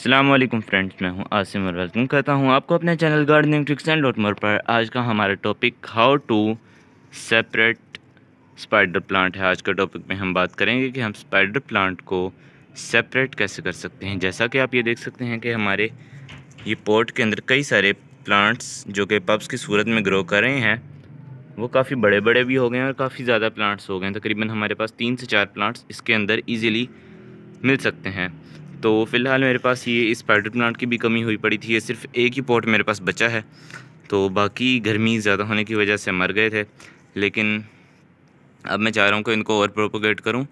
Aslam friends मैं हूं आसिम और वेलकम करता हूं आपको अपने चैनल गार्डनिंग ट्रिक्स एंड डॉटमोर पर आज का हमारा topic how to separate spider plant है आज का टॉपिक में हम बात करेंगे कि हम स्पाइडर प्लांट को सेपरेट कैसे कर सकते हैं जैसा कि आप ये देख सकते हैं कि हमारे ये पोर्ट के अंदर कई सारे प्लांट्स जो कि पब्स की सूरत में ग्रो कर रहे हैं वो काफ़ी बड़े बड़े भी हो गए हैं और काफ़ी ज़्यादा प्लांट्स हो गए हैं तकरीबन हमारे पास तीन से चार प्लांट्स इसके अंदर ईज़िली मिल सकते हैं तो फ़िलहाल मेरे पास ये स्पाइडर प्लांट की भी कमी हुई पड़ी थी ये सिर्फ एक ही पॉट मेरे पास बचा है तो बाकी गर्मी ज़्यादा होने की वजह से मर गए थे लेकिन अब मैं चाह रहा हूँ कि इनको और प्रोपोगेट करूँ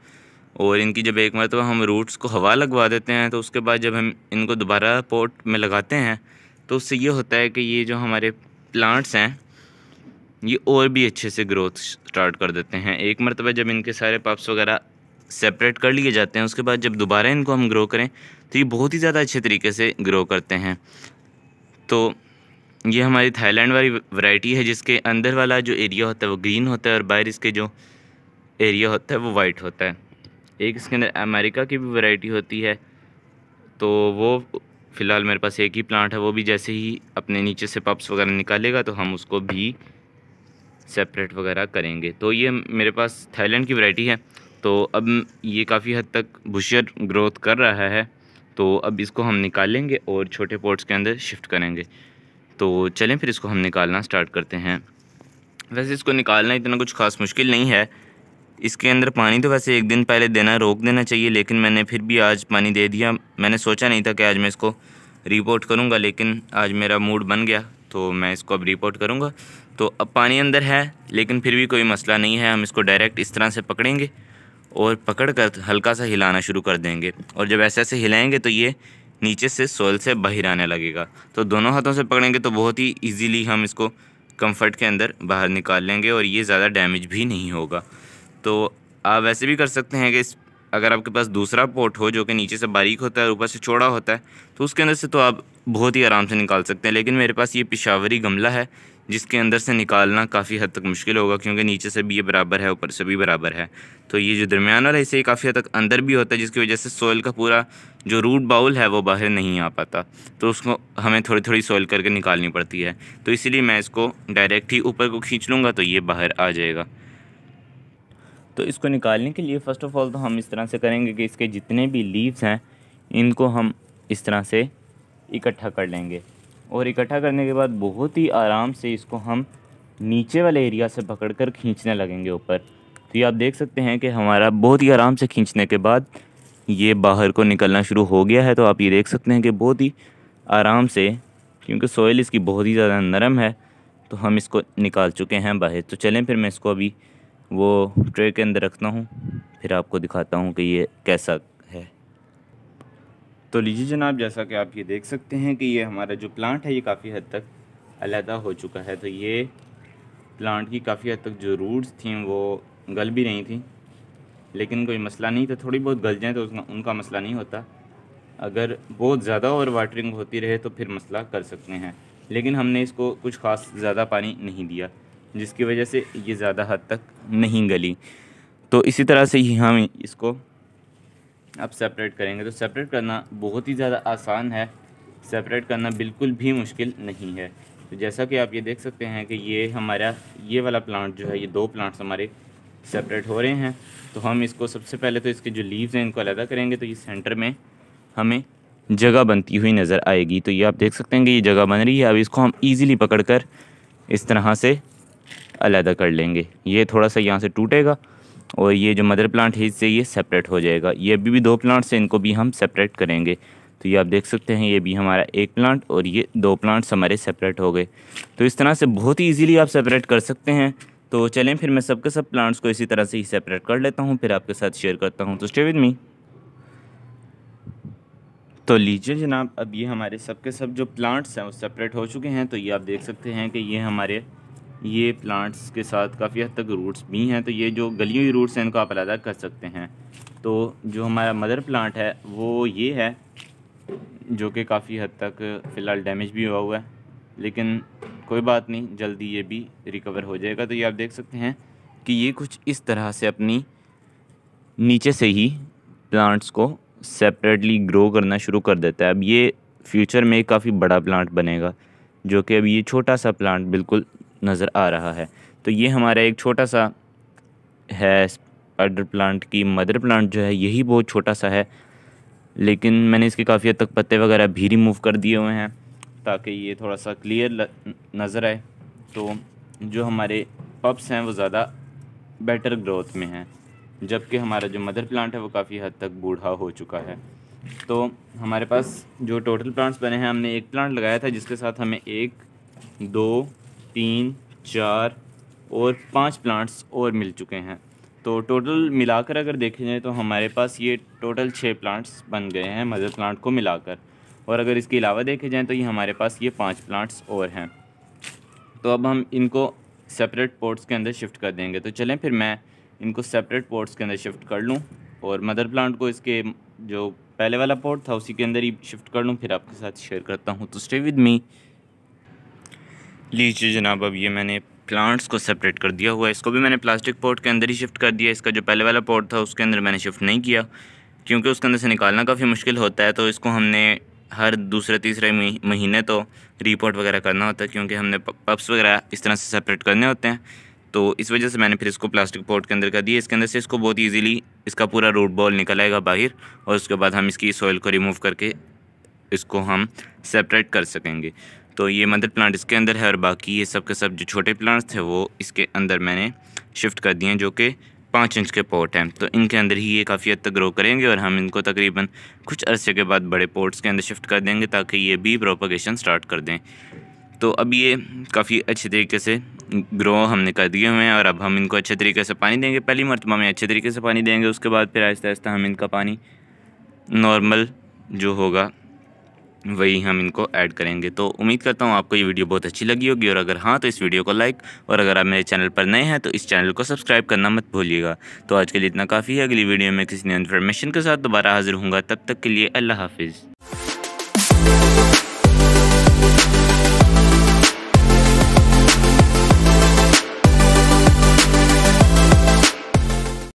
और इनकी जब एक मरतबा हम रूट्स को हवा लगवा देते हैं तो उसके बाद जब हम इनको दोबारा पोर्ट में लगाते हैं तो उससे ये होता है कि ये जो हमारे प्लांट्स हैं ये और भी अच्छे से ग्रोथ स्टार्ट कर देते हैं एक मरतबा जब इनके सारे पप्स वगैरह सेपरेट कर लिए जाते हैं उसके बाद जब दोबारा इनको हम ग्रो करें तो ये बहुत ही ज़्यादा अच्छे तरीके से ग्रो करते हैं तो ये हमारी थाईलैंड वाली वैरायटी है जिसके अंदर वाला जो एरिया होता है वो ग्रीन होता है और बाहर इसके जो एरिया होता है वो वाइट होता है एक इसके अंदर अमेरिका की भी वैरायटी होती है तो वो फ़िलहाल मेरे पास एक ही प्लांट है वो भी जैसे ही अपने नीचे से पप्स वगैरह निकालेगा तो हम उसको भी सेपरेट वगैरह करेंगे तो ये मेरे पास थाईलैंड की वैरायटी है तो अब ये काफ़ी हद तक बुशियर ग्रोथ कर रहा है तो अब इसको हम निकालेंगे और छोटे पोर्ट्स के अंदर शिफ्ट करेंगे तो चलें फिर इसको हम निकालना स्टार्ट करते हैं वैसे इसको निकालना इतना कुछ खास मुश्किल नहीं है इसके अंदर पानी तो वैसे एक दिन पहले देना रोक देना चाहिए लेकिन मैंने फिर भी आज पानी दे दिया मैंने सोचा नहीं था कि आज मैं इसको रिपोर्ट करूँगा लेकिन आज मेरा मूड बन गया तो मैं इसको अब रिपोर्ट करूँगा तो अब पानी अंदर है लेकिन फिर भी कोई मसला नहीं है हम इसको डायरेक्ट इस तरह से पकड़ेंगे और पकड़ कर हल्का सा हिलाना शुरू कर देंगे और जब ऐसे ऐसे हिलाएंगे तो ये नीचे से सोल से बाहर आने लगेगा तो दोनों हाथों से पकड़ेंगे तो बहुत ही इजीली हम इसको कंफर्ट के अंदर बाहर निकाल लेंगे और ये ज़्यादा डैमेज भी नहीं होगा तो आप वैसे भी कर सकते हैं कि इस अगर आपके पास दूसरा पोर्ट हो जो कि नीचे से बारीक होता है ऊपर से चौड़ा होता है तो उसके अंदर से तो आप बहुत ही आराम से निकाल सकते हैं लेकिन मेरे पास ये पिशावरी गमला है जिसके अंदर से निकालना काफ़ी हद तक मुश्किल होगा क्योंकि नीचे से भी ये बराबर है ऊपर से भी बराबर है तो ये जो दरमियान वाला इसे काफ़ी हद तक अंदर भी होता है जिसकी वजह से सोयल का पूरा जो रूट बाउल है वो बाहर नहीं आ पाता तो उसको हमें थोड़ी थोड़ी सोयल करके निकालनी पड़ती है तो इसीलिए मैं इसको डायरेक्ट ही ऊपर को खींच लूँगा तो ये बाहर आ जाएगा तो इसको निकालने के लिए फ़र्स्ट ऑफ़ ऑल तो हम इस तरह से करेंगे कि इसके जितने भी लीव्स हैं इनको हम इस तरह से इकट्ठा कर लेंगे और इकट्ठा करने के बाद बहुत ही आराम से इसको हम नीचे वाले एरिया से पकड़ कर खींचने लगेंगे ऊपर तो ये आप देख सकते हैं कि हमारा बहुत ही आराम से खींचने के बाद ये बाहर को निकलना शुरू हो गया है तो आप ये देख सकते हैं कि बहुत ही आराम से क्योंकि सोयल इसकी बहुत ही ज़्यादा नरम है तो हम इसको निकाल चुके हैं बाहर तो चलें फिर मैं इसको अभी वो ट्रे के अंदर रखता हूँ फिर आपको दिखाता हूँ कि ये कैसा तो लीजिए जनाब जैसा कि आप ये देख सकते हैं कि ये हमारा जो प्लांट है ये काफ़ी हद तक अलहदा हो चुका है तो ये प्लांट की काफ़ी हद तक जो रूट्स थी वो गल भी नहीं थी लेकिन कोई मसला नहीं था तो थोड़ी बहुत गल जाएँ तो उसका उनका मसला नहीं होता अगर बहुत ज़्यादा ओवर वाटरिंग होती रहे तो फिर मसला कर सकते हैं लेकिन हमने इसको कुछ ख़ास ज़्यादा पानी नहीं दिया जिसकी वजह से ये ज़्यादा हद तक नहीं गली तो इसी तरह से ही हम इसको अब सेपरेट करेंगे तो सेपरेट करना बहुत ही ज़्यादा आसान है सेपरेट करना बिल्कुल भी मुश्किल नहीं है तो जैसा कि आप ये देख सकते हैं कि ये हमारा ये वाला प्लांट जो है ये दो प्लांट्स हमारे सेपरेट हो रहे हैं तो हम इसको सबसे पहले तो इसके जो लीव्स हैं इनको अलहदा करेंगे तो ये सेंटर में हमें जगह बनती हुई नज़र आएगी तो ये आप देख सकते हैं कि ये जगह बन रही है अब इसको हम ईज़िली पकड़ कर इस तरह से अलहदा कर लेंगे ये थोड़ा सा यहाँ से टूटेगा और ये जो मदर प्लांट है इससे ये सेपरेट हो जाएगा ये अभी भी दो प्लांट्स हैं इनको भी हम सेपरेट करेंगे तो ये आप देख सकते हैं ये भी हमारा एक प्लांट और ये दो प्लांट्स हमारे सेपरेट हो गए तो इस तरह से बहुत ही ईजीली आप सेपरेट कर सकते हैं तो चलें फिर मैं सबके सब प्लांट्स को इसी तरह से ही सेपरेट कर लेता हूँ फिर आपके साथ शेयर करता हूँ तो स्टे विद मी तो लीजिए जनाब अब ये हमारे सबके सब जो प्लांट्स हैं वो सेपरेट हो चुके हैं तो ये आप देख सकते हैं कि ये हमारे ये प्लांट्स के साथ काफ़ी हद तक रूट्स भी हैं तो ये जो गली हुई रूट्स हैं इनको आप अलहदा कर सकते हैं तो जो हमारा मदर प्लांट है वो ये है जो कि काफ़ी हद तक फ़िलहाल डैमेज भी हुआ हुआ है लेकिन कोई बात नहीं जल्दी ये भी रिकवर हो जाएगा तो ये आप देख सकते हैं कि ये कुछ इस तरह से अपनी नीचे से ही प्लांट्स को सेपरेटली ग्रो करना शुरू कर देता है अब ये फ्यूचर में काफ़ी बड़ा प्लांट बनेगा जो कि अब ये छोटा सा प्लांट बिल्कुल नज़र आ रहा है तो ये हमारा एक छोटा सा है अडर प्लांट की मदर प्लांट जो है यही बहुत छोटा सा है लेकिन मैंने इसके काफ़ी हद तक पत्ते वगैरह भी रिमूव कर दिए हुए हैं ताकि ये थोड़ा सा क्लियर नज़र आए तो जो हमारे पप्स हैं वो ज़्यादा बेटर ग्रोथ में हैं जबकि हमारा जो मदर प्लांट है वो काफ़ी हद तक बूढ़ा हो चुका है तो हमारे पास जो टोटल प्लांट्स बने हैं हमने एक प्लांट लगाया था जिसके साथ हमें एक दो तीन चार और पाँच प्लांट्स और मिल चुके हैं तो टोटल मिलाकर अगर देखे जाए तो हमारे पास ये टोटल छः प्लांट्स बन गए हैं मदर प्लांट को मिलाकर और अगर इसके अलावा देखे जाएँ तो ये हमारे पास ये पाँच प्लांट्स और हैं तो अब हम इनको सेपरेट पोर्ट्स के अंदर शिफ्ट कर देंगे तो चलें फिर मैं इनको सेपरेट पोर्ट्स के अंदर शिफ्ट कर लूँ और मदर प्लांट को इसके जो पहले वाला पोर्ट था उसी के अंदर ही शिफ्ट कर लूँ फिर आपके साथ शेयर करता हूँ तो स्टे विद मी लीजिए जनाब अब ये मैंने प्लांट्स को सेपरेट कर दिया हुआ है इसको भी मैंने प्लास्टिक पोर्ट के अंदर ही शिफ्ट कर दिया इसका जो पहले वाला पोर्ट था उसके अंदर मैंने शिफ्ट नहीं किया क्योंकि उसके अंदर से निकालना काफ़ी मुश्किल होता है तो इसको हमने हर दूसरे तीसरे महीने तो रिपोर्ट वगैरह करना होता है क्योंकि हमने पप्स वगैरह इस तरह से सेपरेट करने होते हैं तो इस वजह से मैंने फिर इसको प्लास्टिक पोर्ट के अंदर कर दिया इसके अंदर से इसको बहुत ईजीली इसका पूरा रूट बॉल निकल आएगा बाहर और उसके बाद हम इसकी सॉइल को रिमूव करके इसको हम सेपरेट कर सकेंगे तो ये मदर प्लांट इसके अंदर है और बाकी ये सब के सब जो छोटे प्लांट्स थे वो इसके अंदर मैंने शिफ्ट कर दिए जो कि पाँच इंच के पोर्ट हैं तो इनके अंदर ही ये काफ़ी हद तक ग्रो करेंगे और हम इनको तकरीबन कुछ अरसे के बाद बड़े पोर्ट्स के अंदर शिफ्ट कर देंगे ताकि ये भी प्रोपोगेशन स्टार्ट कर दें तो अब ये काफ़ी अच्छे तरीके से ग्रो हमने कर दिए हुए हैं और अब हम इनको अच्छे तरीके से पानी देंगे पहली मरतबा में अच्छे तरीके से पानी देंगे उसके बाद फिर आहिस्ता आहिस्ता हम इनका पानी नॉर्मल जो होगा वही हम इनको ऐड करेंगे तो उम्मीद करता हूँ आपको ये वीडियो बहुत अच्छी लगी होगी और अगर हाँ तो इस वीडियो को लाइक और अगर आप मेरे चैनल पर नए हैं तो इस चैनल को सब्सक्राइब करना मत भूलिएगा तो आज के लिए इतना काफ़ी है अगली वीडियो में किसी नई इन्फॉर्मेशन के साथ दोबारा हाजिर हूँ तब तक के लिए अल्लाह हाफिज़